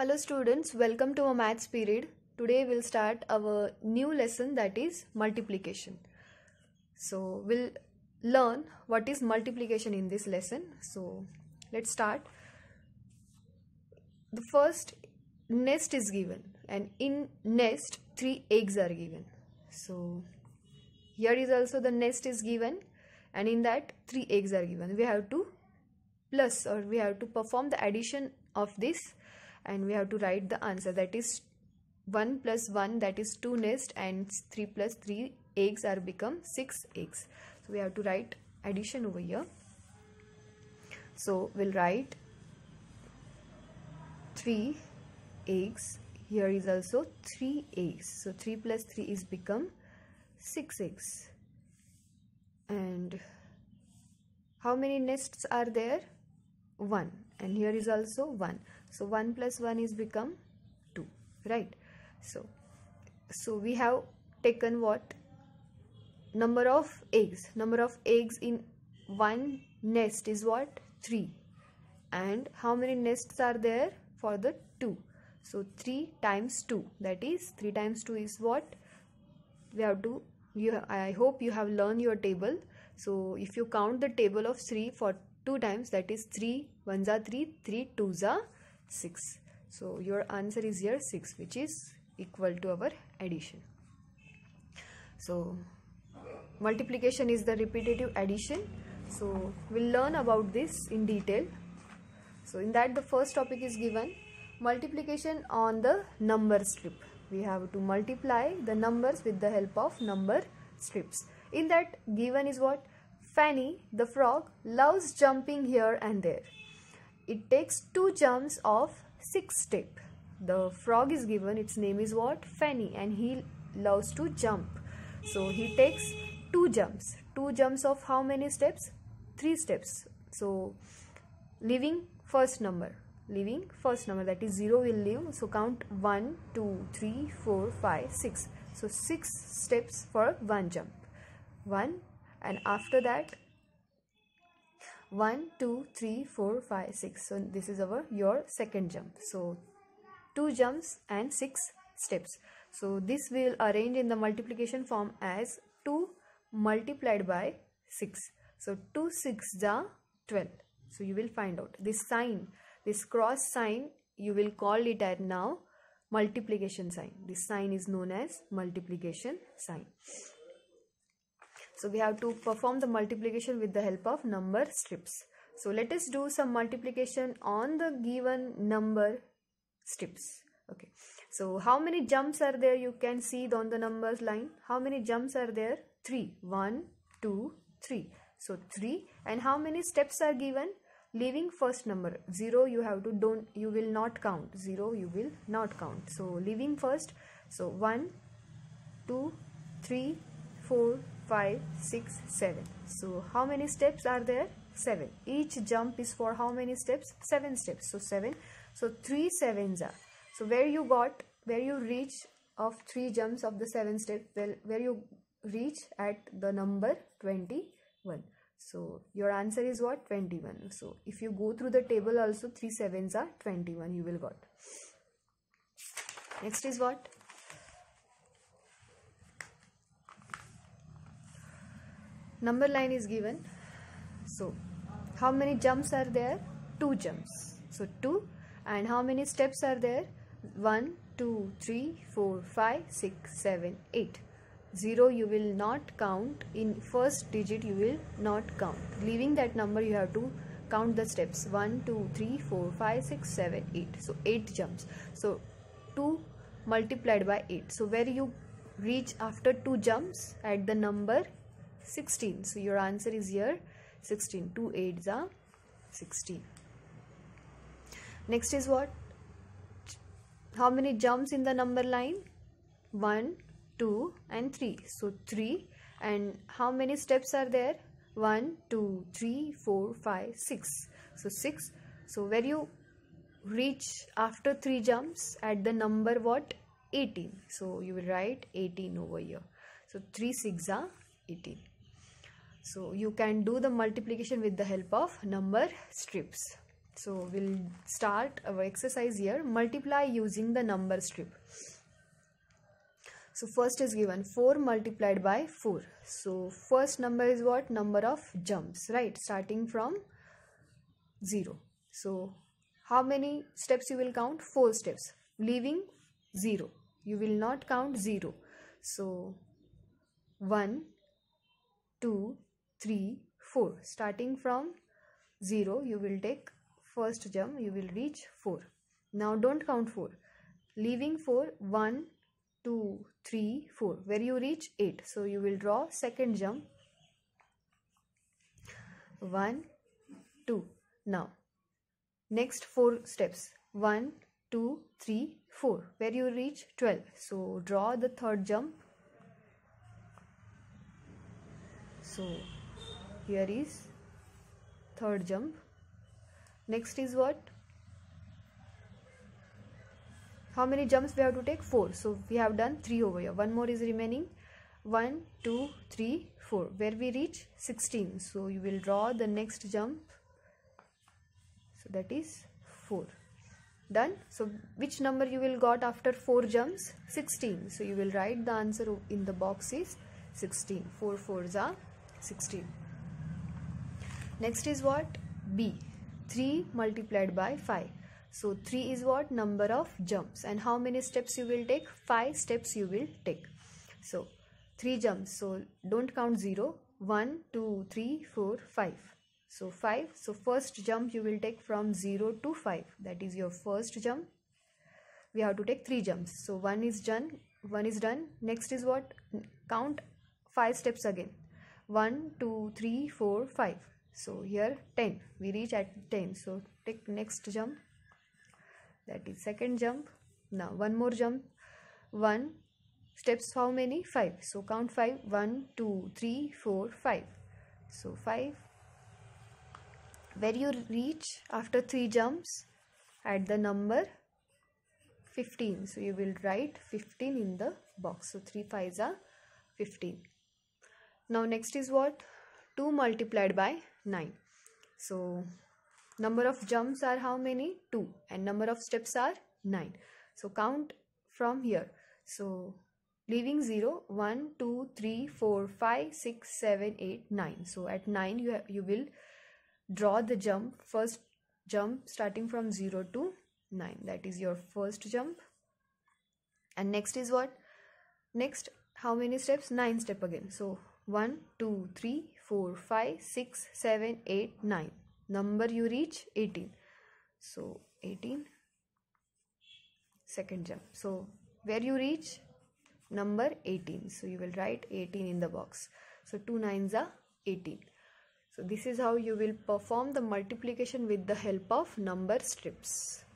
Hello students, welcome to our maths period. Today we'll start our new lesson that is multiplication. So we'll learn what is multiplication in this lesson. So let's start. The first nest is given and in nest three eggs are given. So here is also the nest is given and in that three eggs are given. We have to plus or we have to perform the addition of this and we have to write the answer that is 1 plus 1 that is 2 nest and 3 plus 3 eggs are become 6 eggs so we have to write addition over here so we'll write 3 eggs here is also 3 eggs so 3 plus 3 is become 6 eggs and how many nests are there 1 and here is also 1 so 1 plus 1 is become 2 right so so we have taken what number of eggs number of eggs in one nest is what 3 and how many nests are there for the 2 so 3 times 2 that is 3 times 2 is what we have to you i hope you have learned your table so if you count the table of 3 for 2 times that is 3 1s are 3 3 2s are 6 so your answer is here 6 which is equal to our addition so multiplication is the repetitive addition so we'll learn about this in detail so in that the first topic is given multiplication on the number strip we have to multiply the numbers with the help of number strips in that given is what fanny the frog loves jumping here and there it takes two jumps of six step. The frog is given its name is what? Fanny and he loves to jump. So he takes two jumps. Two jumps of how many steps? Three steps. So leaving first number leaving first number that is 0 will leave so count one, two, three, four, five, six. so 6 steps for one jump 1 and after that 1 2 3 4 5 6 so this is our your second jump so two jumps and six steps so this will arrange in the multiplication form as 2 multiplied by 6 so 2 6 are 12 so you will find out this sign this cross sign you will call it at now multiplication sign this sign is known as multiplication sign so we have to perform the multiplication with the help of number strips. So let us do some multiplication on the given number strips. Okay. So how many jumps are there? You can see it on the numbers line. How many jumps are there? 3. 1, 2, 3. So 3. And how many steps are given? Leaving first number 0 you have to don't you will not count 0 you will not count so leaving first so 1 2 3 4 5, 6, 7. So how many steps are there? 7. Each jump is for how many steps? 7 steps. So 7. So 3 sevens are. So where you got, where you reach of 3 jumps of the 7 step, well, where you reach at the number 21. So your answer is what? 21. So if you go through the table also 3 sevens are 21 you will got. Next is what? number line is given so how many jumps are there two jumps so two and how many steps are there One, two, three, four, five, six, seven, eight. 0 you will not count in first digit you will not count leaving that number you have to count the steps 1 2 3 4 5 6 7 8 so 8 jumps so 2 multiplied by 8 so where you reach after 2 jumps at the number 16 so your answer is here 16 two 8s are 16 next is what how many jumps in the number line 1 2 and 3 so 3 and how many steps are there 1 2 3 4 5 6 so 6 so where you reach after 3 jumps at the number what 18 so you will write 18 over here so 3 6 are 18 so you can do the multiplication with the help of number strips so we'll start our exercise here multiply using the number strip so first is given 4 multiplied by 4 so first number is what number of jumps right starting from 0 so how many steps you will count 4 steps leaving 0 you will not count 0 so 1 2 3 4 starting from 0 you will take first jump you will reach 4 now don't count 4 leaving four, one, two, three, four. where you reach 8 so you will draw second jump 1 2 now next 4 steps One, two, three, four. where you reach 12 so draw the third jump so here is third jump next is what how many jumps we have to take four so we have done three over here one more is remaining one two three four where we reach 16 so you will draw the next jump so that is 4 done so which number you will got after 4 jumps 16 so you will write the answer in the box is 16 4 4s are 16 Next is what? B. 3 multiplied by 5. So 3 is what? Number of jumps. And how many steps you will take? 5 steps you will take. So 3 jumps. So don't count 0. 1, 2, 3, 4, 5. So 5. So first jump you will take from 0 to 5. That is your first jump. We have to take 3 jumps. So 1 is done. 1 is done. Next is what? Count 5 steps again. 1, 2, 3, 4, 5 so here 10 we reach at 10 so take next jump that is second jump now one more jump one steps how many five so count five one two three four five so five where you reach after three jumps at the number 15 so you will write 15 in the box so three fives are 15 now next is what 2 multiplied by 9 so number of jumps are how many 2 and number of steps are 9 so count from here so leaving 0 1 2 3 4 5 6 7 8 9 so at 9 you have, you will draw the jump first jump starting from 0 to 9 that is your first jump and next is what next how many steps 9 step again so 1 2 3 4, 5, 6, 7, 8, 9. Number you reach 18. So 18, second jump. So where you reach? Number 18. So you will write 18 in the box. So 2 nines are 18. So this is how you will perform the multiplication with the help of number strips.